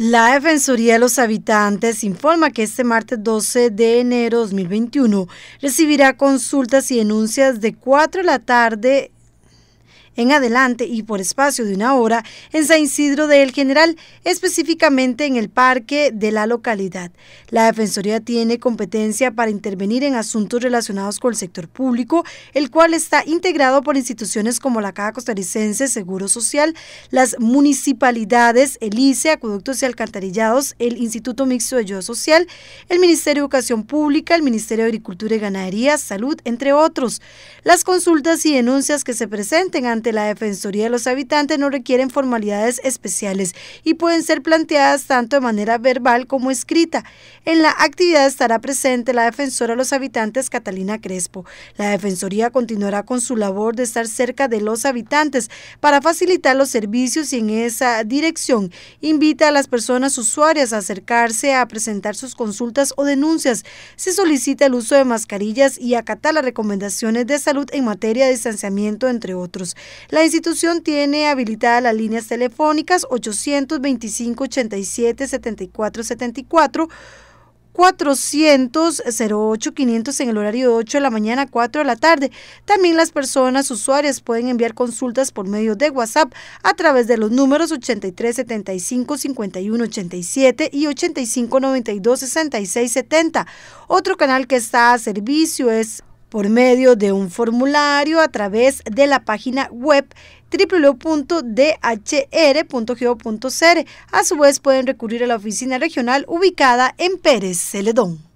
La Defensoría de los Habitantes informa que este martes 12 de enero de 2021 recibirá consultas y denuncias de 4 de la tarde en adelante y por espacio de una hora en San Isidro del General, específicamente en el parque de la localidad. La Defensoría tiene competencia para intervenir en asuntos relacionados con el sector público, el cual está integrado por instituciones como la Caja Costarricense Seguro Social, las municipalidades, el ICE, Acueductos y Alcantarillados, el Instituto Mixto de Ayuda Social, el Ministerio de Educación Pública, el Ministerio de Agricultura y Ganadería, Salud, entre otros. Las consultas y denuncias que se presenten ante la Defensoría de los Habitantes no requieren formalidades especiales y pueden ser planteadas tanto de manera verbal como escrita. En la actividad estará presente la Defensora de los Habitantes Catalina Crespo. La Defensoría continuará con su labor de estar cerca de los habitantes para facilitar los servicios y en esa dirección invita a las personas usuarias a acercarse a presentar sus consultas o denuncias. Se solicita el uso de mascarillas y acatar las recomendaciones de salud en materia de distanciamiento, entre otros. La institución tiene habilitadas las líneas telefónicas 825 87 7474 400 08 500 en el horario de 8 de la mañana a 4 de la tarde. También las personas usuarias pueden enviar consultas por medio de WhatsApp a través de los números 83 75 y 85 92 66 70. Otro canal que está a servicio es por medio de un formulario a través de la página web www.dhr.gov.cr. A su vez pueden recurrir a la oficina regional ubicada en Pérez Celedón.